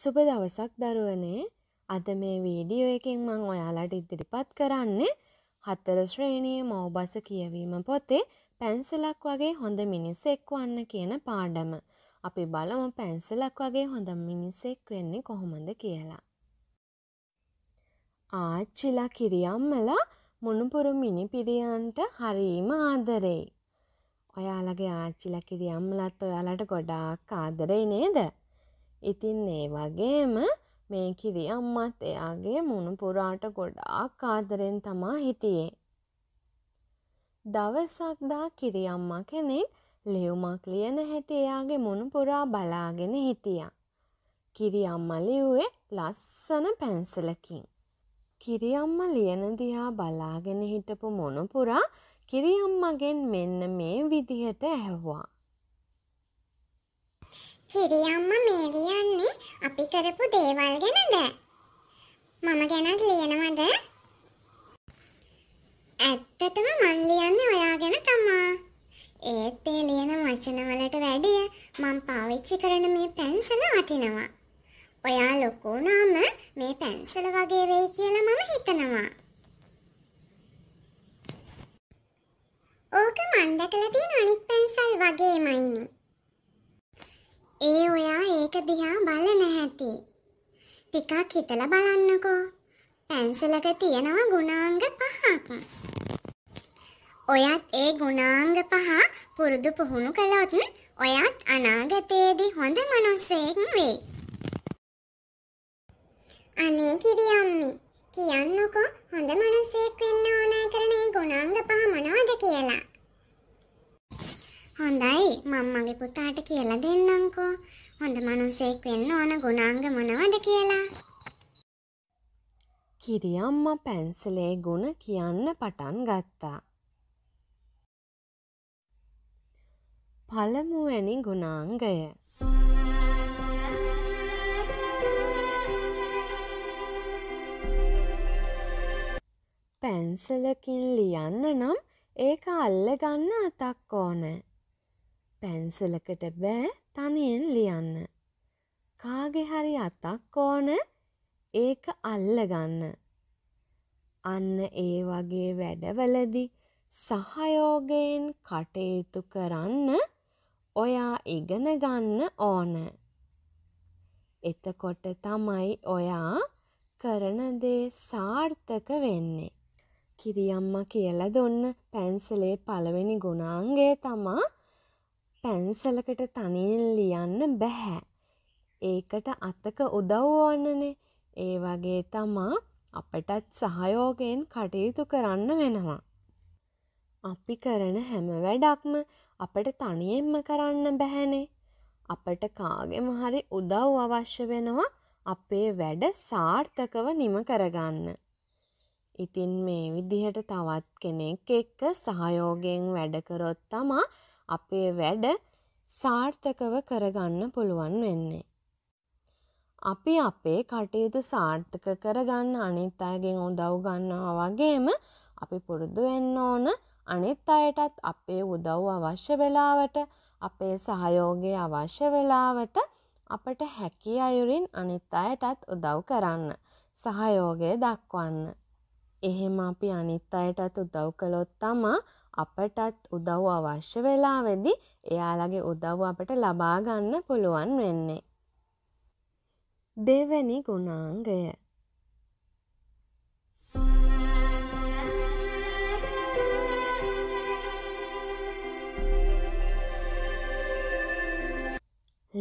සුබ දවසක් දරුවනේ අද මේ වීඩියෝ එකින් මං ඔයාලට ඉදිරිපත් කරන්නේ හතර ශ්‍රේණයේ මවබස කියවීම පොතේ පැන්සලක් වගේ හොඳ මිනිස්සෙක් වන්න කියන පාඩම. අපි බලමු පැන්සලක් වගේ හොඳ මිනිස්සෙක් වෙන්නේ කොහොමද කියලා. ආච්චිලා කිරියම්මලා මුණුපුරු මිනිපිරියන්ට හරීම ආදරෙයි. ඔයාලගේ ආච්චිලා කිරියම්මලත් ඔයාලට ගොඩාක් ආදරෙයි නේද? ඉතින් ඒ වගේම මේ කිරි අම්මත් එයාගේ මුණු පුරාට ගොඩාක් ආදරෙන් තමා හිටියේ. දවසක්දා කිරි අම්මා කෙනෙක් ලියුමක් ලියන හැටි එයාගේ මුණු පුරා බලාගෙන හිටියා. කිරි අම්මා ලිව්වේ ලස්සන පැන්සලකින්. කිරි අම්මා ලියන දිහා බලාගෙන හිටපු මොනුපුරා කිරි අම්මගෙන් මෙන්න මේ විදිහට ඇහුවා. කිරි අම්මා මේ ලියන්නේ අපි කරපු දේවල් ගැනද? මම ගැනත් ලියනවද? ඇත්තටම මං ලියන්නේ ඔයා ගැන තමා. ඒත් ඒ ලියන වචනවලට වැඩිය මං පාවිච්චි කරන මේ පැන්සල වටිනවා. ඔයා ලොකු වුණාම මේ පැන්සල වගේ වෙයි කියලා මම හිතනවා. ඕක මන් දැකලා තියෙන අනිත් පැන්සල් වගේමයිනේ. ඒ ඔයා ඒක දිහා බලන හැටි. ටිකක් හිතලා බලන්නකෝ. පැන්සලක තියෙනවා ගුණාංග පහක්. ඔයත් ඒ ගුණාංග පහ පුරුදු පුහුණු කළොත් ඔයත් අනාගතයේදී හොඳ මනුස්සයෙක් වෙයි. අනේ කිරි අම්මේ කියන්නකෝ හොඳ මනුස්සයෙක් වෙන්න ඕනෑ කරන ඒ ගුණාංග පහ මොනවද කියලා. හොඳයි මම මගේ පුතාට කියලා දෙන්නම්කෝ. හොඳ මනුස්සයෙක් වෙන්න ඕන ගුණාංග මොනවද කියලා. කිරි අම්මා පැන්සලේ ගුණ කියන්න පටන් ගත්තා. පළමුවැනි ගුණාංගය පැන්සලකින් ලියන්න නම් ඒක අල්ලගන්න අතක් ඕනෑ. පැන්සලකට බෑ තනියෙන් ලියන්න. කාගෙ හරි අතක් ඕන ඒක අල්ලගන්න. අන්න ඒ වගේ වැඩවලදි සහයෝගයෙන් කටයුතු කරන්න ඔයා ඉගෙන ගන්න ඕන. එතකොට තමයි ඔයා කරන දේ සාර්ථක වෙන්නේ. කිරියම්මා කියලා දුන්න පැන්සලේ පළවෙනි ගුණාංගය තමා පැන්සලකට තනියෙන් ලියන්න බැහැ. ඒකට අතක උදව් ඕන්නනේ. ඒ වගේ තමා අපටත් සහයෝගයෙන් කටයුතු කරන්න වෙනවා. අපි කරන හැම වැඩක්ම අපට තනියෙන්ම කරන්න බැහැනේ. අපට කාගෙම හරි උදව් අවශ්‍ය වෙනවා අපේ වැඩ සාර්ථකව නිම කරගන්න. ඉතින් මේ විදිහට තවත් කෙනෙක් එක්ක සහයෝගයෙන් වැඩකරොත් තමා අපේ වැඩ සාර්ථකව කරගන්න පුළුවන් වෙන්නේ. අපි අපේ කටයුතු සාර්ථක කරගන්න අනිත් අයගෙන් උදව් ගන්නවා වගේම අපි පුරුදු වෙන්න ඕන අනිත් අයටත් අපේ උදව් අවශ්‍ය වෙලාවට අපේ සහයෝගය අවශ්‍ය වෙලාවට අපට හැකි අයුරින් අනිත් අයටත් උදව් කරන්න සහයෝගය දක්වන්න. එහෙම අපි අනිත් අයටත් උදව් කළොත් තමා අපටත් උදව් අවශ්‍ය වෙලාවෙදි එයාලගේ උදව් අපට ලබාගන්න පුළුවන් වෙන්නේ. දෙවැනි ගුණාංගය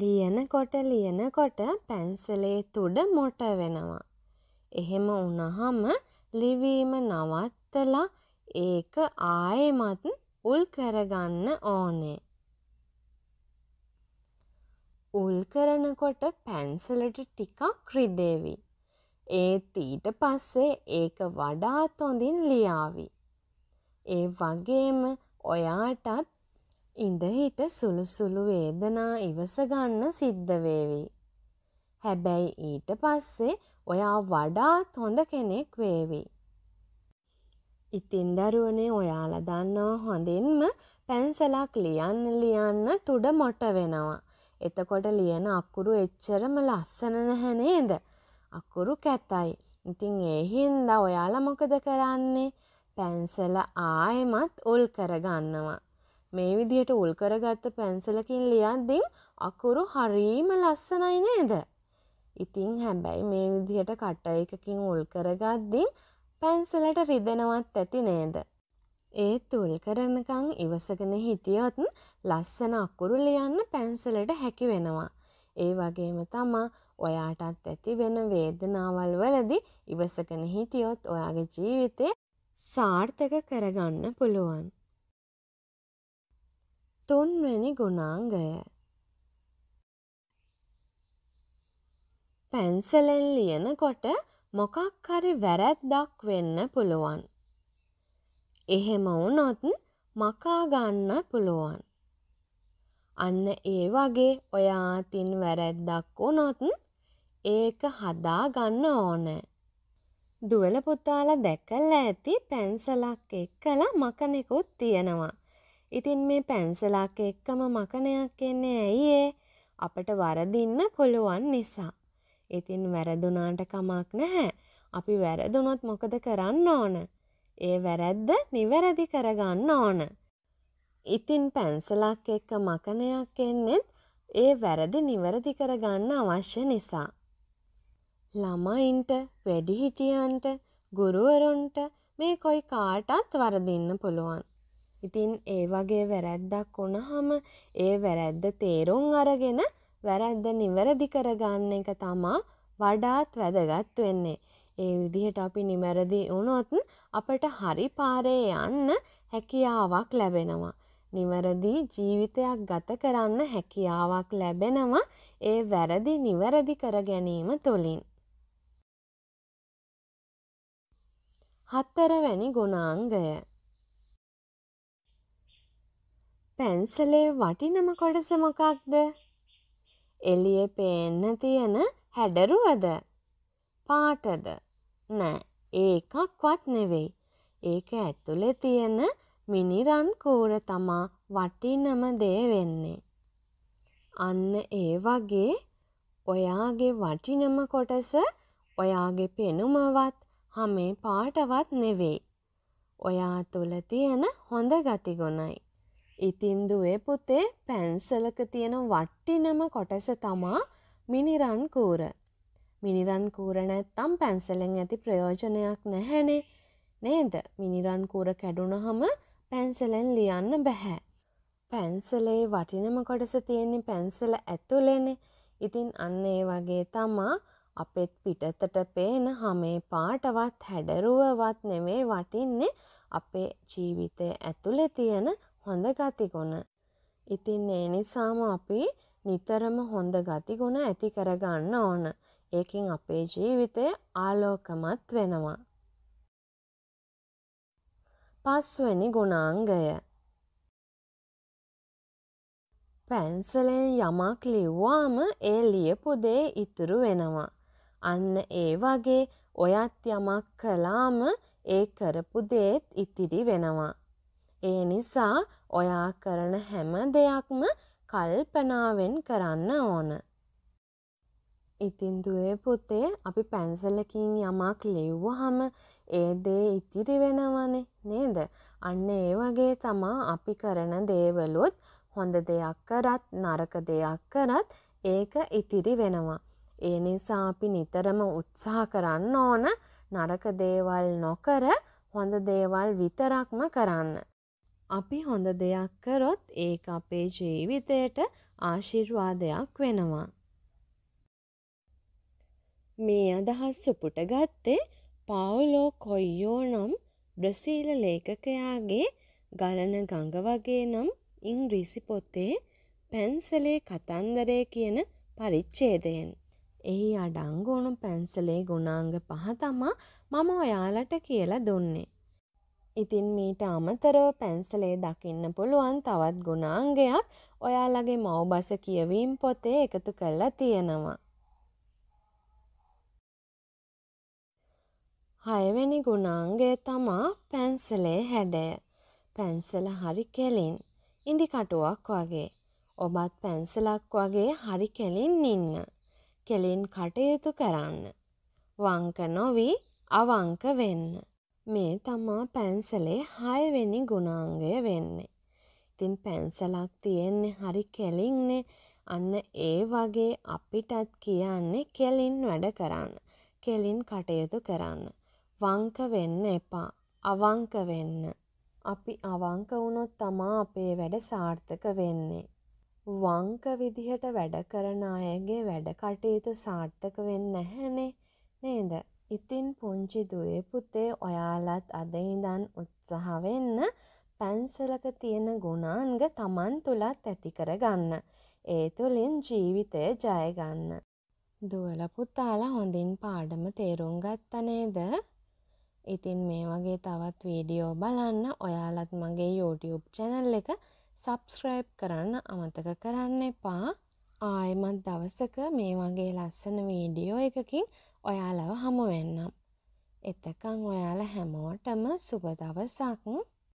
ලියනකොට ලියනකොට පැන්සලේ තුඩ මොට වෙනවා. එහෙම උනහම ලිවීම නවත්තලා ඒක ආයෙමත් උල් කරගන්න ඕනේ. උල් කරනකොට පැන්සලට ටිකක් රිදේවි. ඒත් ඊට පස්සේ ඒක වඩාත් හොඳින් ලියාවි. ඒ වගේම ඔයාටත් ඉඳහිට සුළුසුළු වේදනා ඉවසගන්න සිද්ධ වේවි. හැබැයි ඊට පස්සේ ඔයා වඩාත් හොඳ කෙනෙක් වේවි. ඉතින් දරුවනේ ඔයාලා දන්නවා හොඳින්ම පැන්සලක් ලියන්න ලියන්න තුඩ මොට වෙනවා. එතකොට ලියන අකුරු එච්චරම ලස්සන නැහැ නේද? අකුරු කැතයි. ඉතින් ඒ හින්දා ඔයාලා මොකද කරන්නේ? පැන්සල ආයෙමත් උල් කරගන්නවා. මේ විදිහට උල් කරගත්ත පැන්සලකින් ලියද්දී අකුරු හරීම ලස්සනයි නේද? ඉතින් හැබැයි මේ විදිහට කට එකකින් උල් කරගද්දී පැන්සලට රිදෙනවත් ඇති නේද. ඒ තුල් කරනකං ඉවසගෙන හිටියොත් ලස්සන අකුරු ලියන්න පැන්සලට හැකි වෙනවා. ඒ වගේම තමා ඔයාටත් ඇති වෙන වේදනාවල් වලදි ඉවසගෙන හිටියොත් ඔයාගේ ජීවිතේ සාර්ථක කරගන්න පුළුවන්. තුන්වැනි ගුණාංගය පැන්සලෙන් ලියනකොට මොකක් හරි වැරැද්දක් වෙන්න පුළුවන්. එහෙම වුණොත් මකා ගන්න පුළුවන්. අන්න ඒ වගේ ඔයා අතින් වැරැද්දක් වුණොත් ඒක හදා ගන්න ඕනෑ. දුවල පුතාලා දැකලා ඇති පැන්සලක් එක්කලා මකනෙකුත් තියෙනවා. ඉතින් මේ පැන්සලක් එක්කම මකනයක් එන්නේ ඇයි ඒ? අපට වරදින්න පුළුවන් නිසා. ඉතින් වැරදුනාට කමක් නැහැ. අපි වැරදුනොත් මොකද කරන්න ඕන. ඒ වැරැද්ද නිවැරදි කරගන්න ඕන. ඉතින් පැන්සලක් එක්ක මකනයක් එන්නෙත් ඒ වැරදි නිවැරදි කරගන්න අවශ්‍ය නිසා. ළමයින්ට වැඩිහිටියන්ට ගුරුවරුන්ට මේ කොයි කාටත් වරදින්න පුළුවන්. ඉතින් ඒ වගේ වැරැද්දක් වුණහම ඒ වැරැද්ද තේරුම් අරගෙන වැරැද්ද නිවැරදි කරගන්න එක තමා වඩාත් වැදගත් වෙන්නේ. ඒ විදිහට අපි නිවැරදි වුණොත් අපට හරි පාරේ යන්න හැකියාවක් ලැබෙනවා. නිවැරදි ජීවිතයක් ගත කරන්න හැකියාවක් ලැබෙනවා ඒ වැරදි නිවැරදි කර ගැනීම තුළින්. හත්තරවැනි ගුණාංගය පැන්සලේ වටිනම කොටස මොකක්ද? එළිය පේන්න තියෙන හැඩරුවද පාටද නෑ ඒකක්වත් නෙවෙයි. ඒක ඇතුළෙ තියෙන මිනිරන් කූර තමා වටිනම දේ වෙන්නේ. අන්න ඒ වගේ ඔයාගේ වටිනම කොටස ඔයාගේ පෙනුමවත් හමේ පාටවත් නෙවෙයි. ඔයා තුළ තියෙන හොඳ ගතිගුණයි. ඉතින්දුවේ පුතේ පැන්සලක තියෙන වට්ටිනම කොටස තමා මිනිරන් කූර. මිනිරන් කූර නැත්තම් පැන්සලෙන් ඇති ප්‍රයෝජනයක් නැහැනේ. නේද මිනිරන් කූර කැඩුණහම පැන්සලෙන් ලියන්න බැහැ. පැන්සලේ වටිනම කොටස තියෙන්නේ පැන්සල ඇතුලෙනේ. ඉතින් අන්න ඒ වගේ තමා අපෙත් පිටතට පේන හමේ පාටවත් හැඩරුවවත් නෙමේ වටින්නේ අපේ ජීවිතය ඇතුළෙ තියෙන හොඳ ගතිගුණ. ඉතින් ඒ නිසාම අපි නිතරම හොඳ ගතිගුණ ඇති කරගන්න ඕන. ඒකින් අපේ ජීවිතය ආලෝකමත් වෙනවා. පස්වැනි ගුණාංගය. පැන්සලෙන් යමක් ලිව්වාම ඒ ලියපු දේ ඉතුරු වෙනවා. අන්න ඒ වගේ ඔයත් යමක් කලාම ඒ කරපු දේත් ඉතිරි වෙනවා. ඒ නිසා ඔයා කරන හැම දෙයක්ම කල්පනාවෙන් කරන්න ඕන. ඉතින් දුවේ පුතේ අපි පැන්සලකින් යමක් ලිව්වහම ඒ දේ ඉතිරි වෙනවනේ නේද? අන්න ඒ වගේ තමා අපි කරන දේවලුත් හොඳ දෙයක් කරත් නරක දෙයක් කරත් ඒක ඉතිරි වෙනවා. ඒ නිසා අපි නිතරම උත්සාහ කරන්න ඕන නරක දේවල් නොකර හොඳ දේවල් විතරක්ම කරන්න. අපි හොඳ දෙයක් කරොත් ඒක අපේ ජීවිතයට ආශිර්වාදයක් වෙනවා. මේ අදහස් උපුට ගත්තේ පාවුලෝ කොයියෝ නම් බ්‍රසීල ලේඛකයාගේ ගලන ගඟ වගේ නම් ඉංග්‍රීසි පොතේ පැන්සලේ කතන්දරය කියන පරිච්ඡේදයෙන්. එහි අඩංගු වුණු පැන්සලේ ගුණාංග පහ තමා මම ඔයාලට කියලා දුන්නේ. ඉතින් මීට අමතරව පැන්සලේ දකින්න පුළුවන් තවත් ගුණාංගයක් ඔයාලගේ මව්බස කියවීම් පොතේ එකතු කරලා තියෙනවා. හයවැනි ගුණාංගය තමා පැන්සලේ හැඩය. පැන්සල හරි කෙලින් ඉදි කටුවක් වගේ. ඔබත් පැන්සලක් වගේ හරි කෙලින් ඉන්න. කෙලින් කටයුතු කරන්න. වංක නොවී අවංක වෙන්න. මේ තමා පැන්සලේ හයවෙනි ගුණාංගය වෙන්නේ. ඉතින් පැන්සලක් තියෙන්නේ හරි කෙලින්නේ අන්න ඒ වගේ අපිටත් කියන්නේ කෙලින් වැඩ කරන්න. කෙලින් කටයුතු කරන්න. වංක වෙන්න එපා. අවංක වෙන්න. අපි අවංක වුණොත් තමා අපේ වැඩ සාර්ථක වෙන්නේ. වංක විදිහට වැඩ කරන අයගේ වැඩ කටයුතු සාර්ථක වෙන්නේ නැහැනේ නේද? ඉතින් පුංචි දුවේ පුතේ ඔයාලත් අද ඉඳන් උත්සාහ වෙන්න පැන්සලක තියෙන ගුණාංග තමන් තුලත් ඇති කරගන්න. ඒ තුලින් ජීවිතය ජය ගන්න. දුවල පුතාලා හොඳින් පාඩම තේරුම් ගත්තා නේද? ඉතින් මේ වගේ තවත් වීඩියෝ බලන්න ඔයාලත් මගේ YouTube channel එක subscribe කරන්න අමතක කරන්න එපා. ආයෙමත් දවසක මේ වගේ ලස්සන වීඩියෝ එකකින් ඔයාලව හමුවෙන්නම්. එතකං ඔයාල හැමෝටම සුබ දවසක්